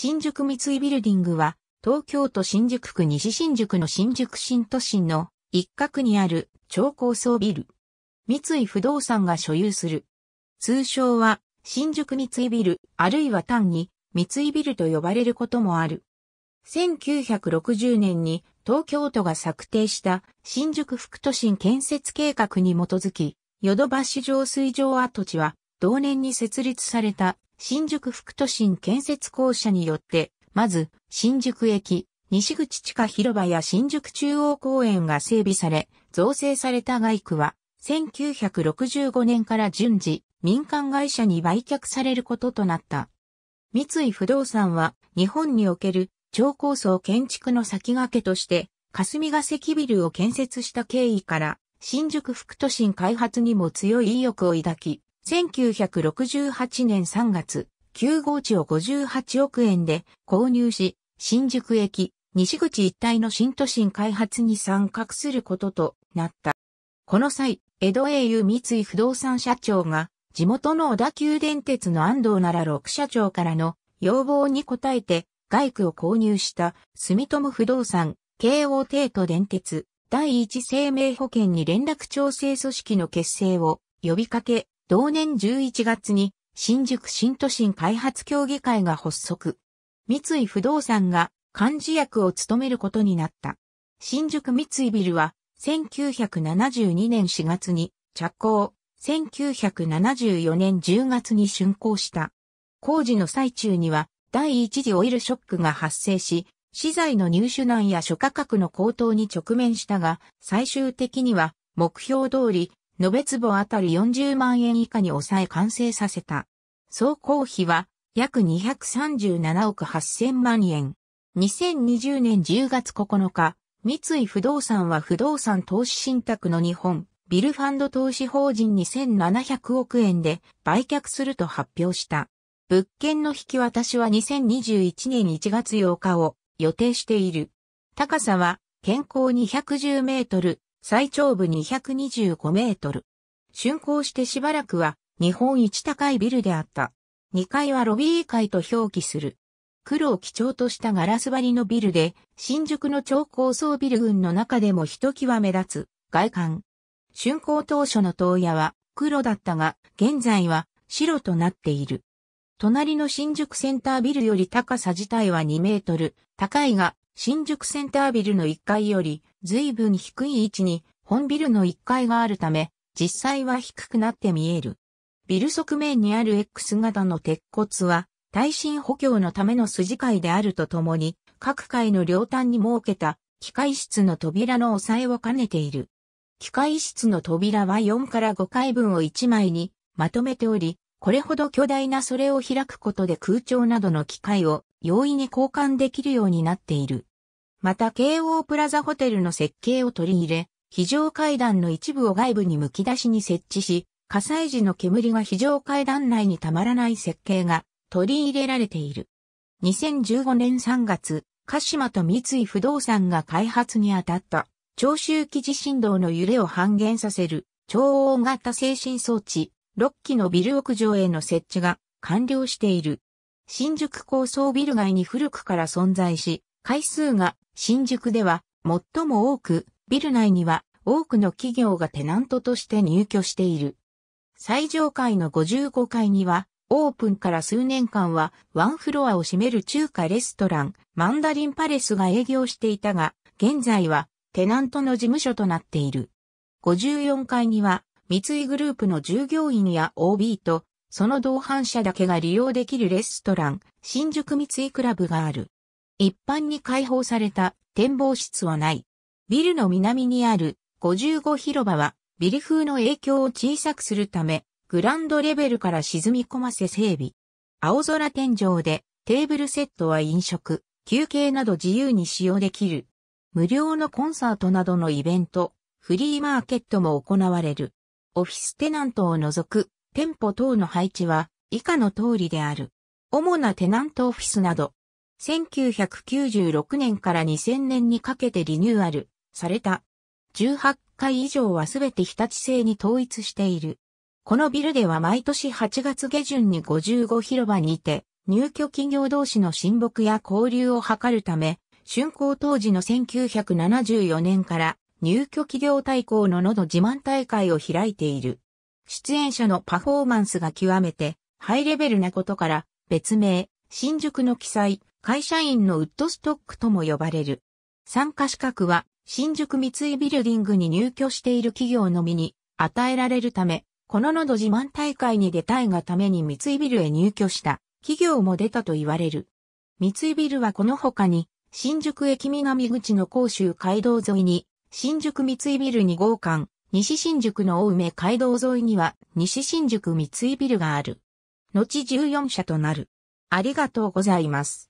新宿三井ビルディングは、東京都新宿区西新宿の新宿新都心の一角にある超高層ビル。三井不動産が所有する。通称は新宿三井ビル、あるいは単に三井ビルと呼ばれることもある。1960年に東京都が策定した新宿副都心建設計画に基づき、ヨドバシ上水上跡地は同年に設立された新宿副都心建設公社によって、まず、新宿駅、西口地下広場や新宿中央公園が整備され、造成された外区は、1965年から順次、民間会社に売却されることとなった。三井不動産は、日本における超高層建築の先駆けとして、霞ヶ関ビルを建設した経緯から、新宿副都心開発にも強い意欲を抱き、1968年3月、9号地を58億円で購入し、新宿駅、西口一帯の新都心開発に参画することとなった。この際、江戸英雄三井不動産社長が、地元の小田急電鉄の安藤なら6社長からの要望に応えて、外区を購入した住友不動産、京王帝都電鉄、第一生命保険に連絡調整組織の結成を呼びかけ、同年11月に新宿新都心開発協議会が発足。三井不動産が幹事役を務めることになった。新宿三井ビルは1972年4月に着工、1974年10月に竣工した。工事の最中には第一次オイルショックが発生し、資材の入手難や諸価格の高騰に直面したが、最終的には目標通り延べ坪あたり40万円以下に抑え完成させた。総工費は約237億8000万円。2020年10月9日、三井不動産は不動産投資信託の日本、ビルファンド投資法人2700億円で売却すると発表した。物件の引き渡しは2021年1月8日を予定している。高さは健康210メートル、最長部225メートル。竣工してしばらくは日本一高いビルであった。2階はロビー階と表記する。黒を基調としたガラス張りのビルで、新宿の超高層ビル群の中でもひときわ目立つ外観。竣工当初の東屋は黒だったが、現在は白となっている。隣の新宿センタービルより高さ自体は2メートル、高いが、新宿センタービルの1階より随分低い位置に本ビルの1階があるため、実際は低くなって見える。ビル側面にある X 型の鉄骨は、耐震補強のための筋階であるとともに、各階の両端に設けた機械室の扉の抑えを兼ねている。機械室の扉は4から5階分を1枚にまとめており、これほど巨大なそれを開くことで空調などの機械を容易に交換できるようになっている。また京王プラザホテルの設計を取り入れ、非常階段の一部を外部にむき出しに設置し、火災時の煙が非常階段内にたまらない設計が取り入れられている。2015年3月、鹿島と三井不動産が開発にあたった長周期地震動の揺れを半減させる超大型精神装置6機のビル屋上への設置が完了している。新宿高層ビル街に古くから存在し、回数が新宿では最も多く、ビル内には多くの企業がテナントとして入居している。最上階の55階には、オープンから数年間はワンフロアを占める中華レストラン、マンダリンパレスが営業していたが、現在はテナントの事務所となっている。54階には三井グループの従業員や OB と、その同伴者だけが利用できるレストラン、新宿三井クラブがある。一般に開放された展望室はない。ビルの南にある55広場はビル風の影響を小さくするため、グランドレベルから沈み込ませ整備。青空天井でテーブルセットは飲食、休憩など自由に使用できる。無料のコンサートなどのイベント、フリーマーケットも行われる。オフィステナントを除く店舗等の配置は以下の通りである。主なテナントオフィスなど1996年から2000年にかけてリニューアルされた。18階以上はすべて日立製に統一している。このビルでは毎年8月下旬に55広場にて、入居企業同士の親睦や交流を図るため、竣工当時の1974年から入居企業対抗の喉自慢大会を開いている。出演者のパフォーマンスが極めてハイレベルなことから別名、新宿の記載、会社員のウッドストックとも呼ばれる。参加資格は、新宿三井ビルディングに入居している企業のみに与えられるため、この喉自慢大会に出たいがために三井ビルへ入居した企業も出たと言われる。三井ビルはこの他に、新宿駅南口の甲州街道沿いに、新宿三井ビル2号館、西新宿の大梅街道沿いには、西新宿三井ビルがある。後14社となる。ありがとうございます。